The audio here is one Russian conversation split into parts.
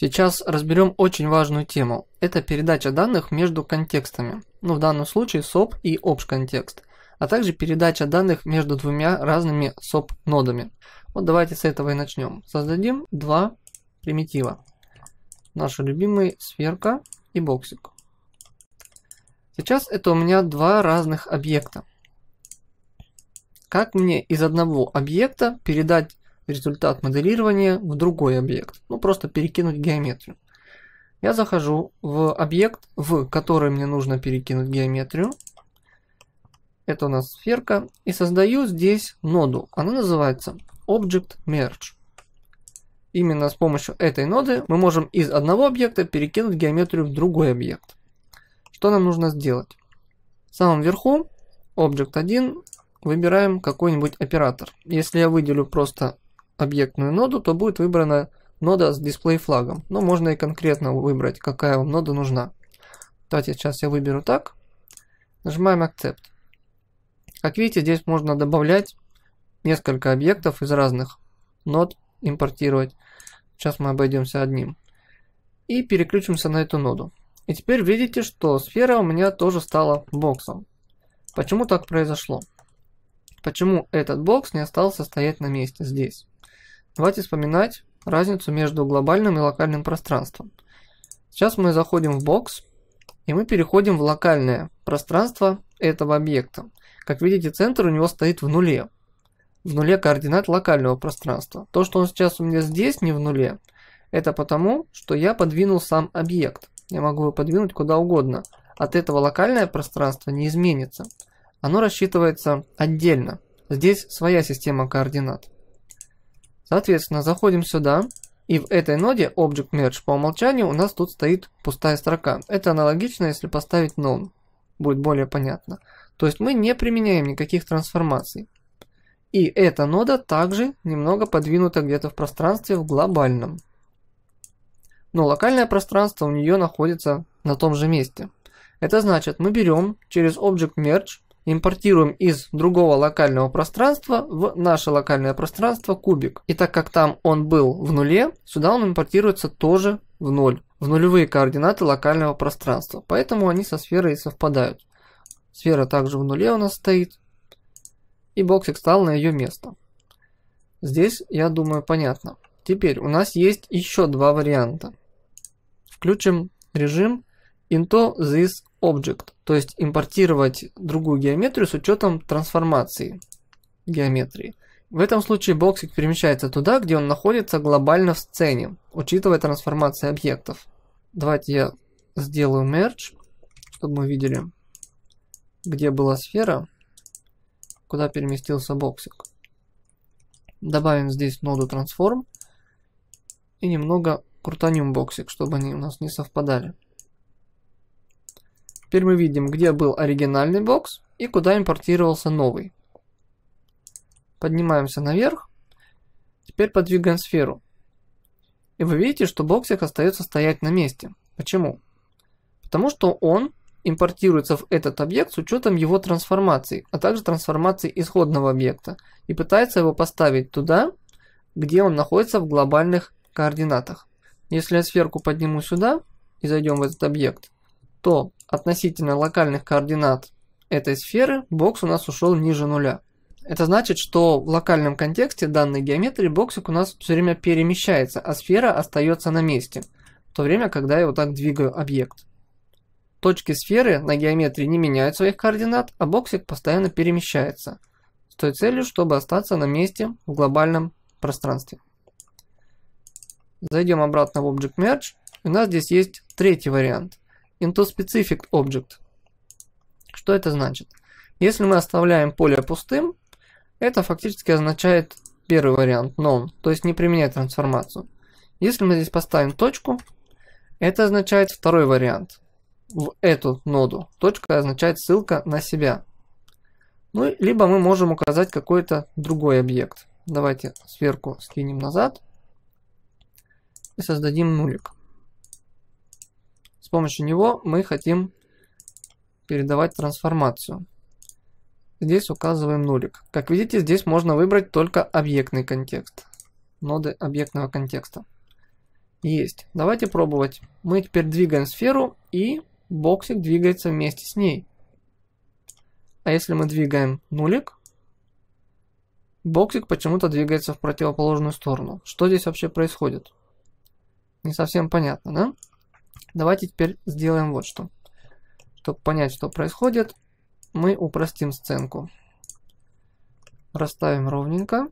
Сейчас разберем очень важную тему. Это передача данных между контекстами, ну в данном случае SOP и OPS-контекст, а также передача данных между двумя разными SOP-нодами. Вот давайте с этого и начнем. Создадим два примитива. Наши любимые сферка и боксик. Сейчас это у меня два разных объекта. Как мне из одного объекта передать результат моделирования в другой объект. Ну, просто перекинуть геометрию. Я захожу в объект, в который мне нужно перекинуть геометрию. Это у нас сферка. И создаю здесь ноду. Она называется Object Merge. Именно с помощью этой ноды мы можем из одного объекта перекинуть геометрию в другой объект. Что нам нужно сделать? В самом верху, Object 1, выбираем какой-нибудь оператор. Если я выделю просто объектную ноду, то будет выбрана нода с дисплей флагом. Но можно и конкретно выбрать, какая вам нода нужна. Давайте сейчас я выберу так. Нажимаем Accept. Как видите, здесь можно добавлять несколько объектов из разных нод, импортировать. Сейчас мы обойдемся одним. И переключимся на эту ноду. И теперь видите, что сфера у меня тоже стала боксом. Почему так произошло? Почему этот бокс не остался стоять на месте здесь? Давайте вспоминать разницу между глобальным и локальным пространством. Сейчас мы заходим в бокс, и мы переходим в локальное пространство этого объекта. Как видите, центр у него стоит в нуле. В нуле координат локального пространства. То, что он сейчас у меня здесь не в нуле, это потому, что я подвинул сам объект. Я могу его подвинуть куда угодно. От этого локальное пространство не изменится. Оно рассчитывается отдельно. Здесь своя система координат. Соответственно, заходим сюда. И в этой ноде Object Merge по умолчанию у нас тут стоит пустая строка. Это аналогично, если поставить None. Будет более понятно. То есть мы не применяем никаких трансформаций. И эта нода также немного подвинута где-то в пространстве в глобальном. Но локальное пространство у нее находится на том же месте. Это значит, мы берем через Object Merge импортируем из другого локального пространства в наше локальное пространство кубик. И так как там он был в нуле, сюда он импортируется тоже в ноль, в нулевые координаты локального пространства. Поэтому они со сферой совпадают. Сфера также в нуле у нас стоит. И боксик стал на ее место. Здесь, я думаю, понятно. Теперь у нас есть еще два варианта. Включим режим into this object, то есть импортировать другую геометрию с учетом трансформации геометрии. В этом случае боксик перемещается туда, где он находится глобально в сцене, учитывая трансформации объектов. Давайте я сделаю merge, чтобы мы видели, где была сфера, куда переместился боксик. Добавим здесь ноду transform и немного крутанем боксик, чтобы они у нас не совпадали. Теперь мы видим, где был оригинальный бокс и куда импортировался новый. Поднимаемся наверх. Теперь подвигаем сферу. И вы видите, что боксик остается стоять на месте. Почему? Потому что он импортируется в этот объект с учетом его трансформации, а также трансформации исходного объекта, и пытается его поставить туда, где он находится в глобальных координатах. Если я сверху подниму сюда и зайдем в этот объект, то относительно локальных координат этой сферы бокс у нас ушел ниже нуля. Это значит, что в локальном контексте данной геометрии боксик у нас все время перемещается, а сфера остается на месте, в то время, когда я вот так двигаю объект. Точки сферы на геометрии не меняют своих координат, а боксик постоянно перемещается, с той целью, чтобы остаться на месте в глобальном пространстве. Зайдем обратно в Object Merge, и у нас здесь есть третий вариант into specific object. Что это значит? Если мы оставляем поле пустым, это фактически означает первый вариант none, то есть не применять трансформацию. Если мы здесь поставим точку, это означает второй вариант. В эту ноду точка означает ссылка на себя. Ну, либо мы можем указать какой-то другой объект. Давайте сверху скинем назад и создадим нулик. С помощью него мы хотим передавать трансформацию. Здесь указываем нулик. Как видите, здесь можно выбрать только объектный контекст. Ноды объектного контекста. Есть. Давайте пробовать. Мы теперь двигаем сферу и боксик двигается вместе с ней. А если мы двигаем нулик, боксик почему-то двигается в противоположную сторону. Что здесь вообще происходит? Не совсем понятно, да? Давайте теперь сделаем вот что. Чтобы понять, что происходит, мы упростим сценку. Расставим ровненько.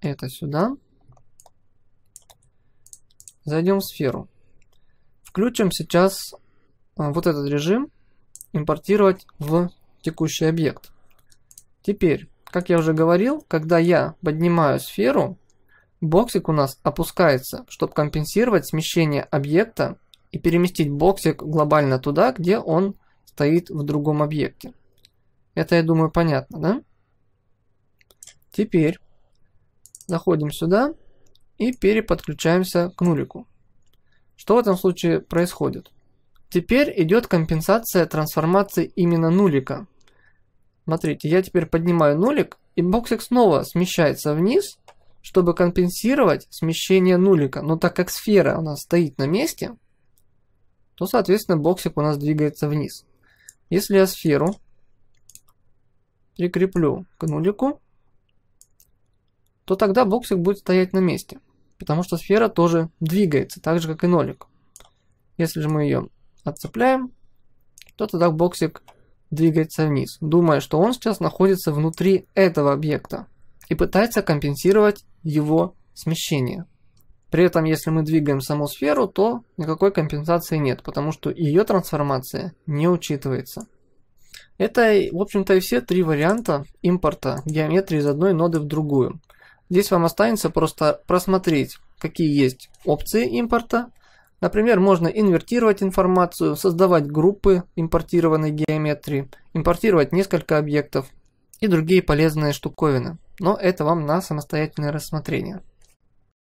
Это сюда. Зайдем в сферу. Включим сейчас э, вот этот режим импортировать в текущий объект. Теперь, как я уже говорил, когда я поднимаю сферу, Боксик у нас опускается, чтобы компенсировать смещение объекта и переместить боксик глобально туда, где он стоит в другом объекте. Это, я думаю, понятно, да? Теперь заходим сюда и переподключаемся к нулику. Что в этом случае происходит? Теперь идет компенсация трансформации именно нулика. Смотрите, я теперь поднимаю нулик, и боксик снова смещается вниз – чтобы компенсировать смещение нулика. Но так как сфера у нас стоит на месте, то, соответственно, боксик у нас двигается вниз. Если я сферу прикреплю к нулику, то тогда боксик будет стоять на месте, потому что сфера тоже двигается, так же, как и нолик. Если же мы ее отцепляем, то тогда боксик двигается вниз, думая, что он сейчас находится внутри этого объекта и пытается компенсировать его смещение. При этом, если мы двигаем саму сферу, то никакой компенсации нет, потому что ее трансформация не учитывается. Это, в общем-то, и все три варианта импорта геометрии из одной ноды в другую. Здесь вам останется просто просмотреть, какие есть опции импорта. Например, можно инвертировать информацию, создавать группы импортированной геометрии, импортировать несколько объектов и другие полезные штуковины но это вам на самостоятельное рассмотрение.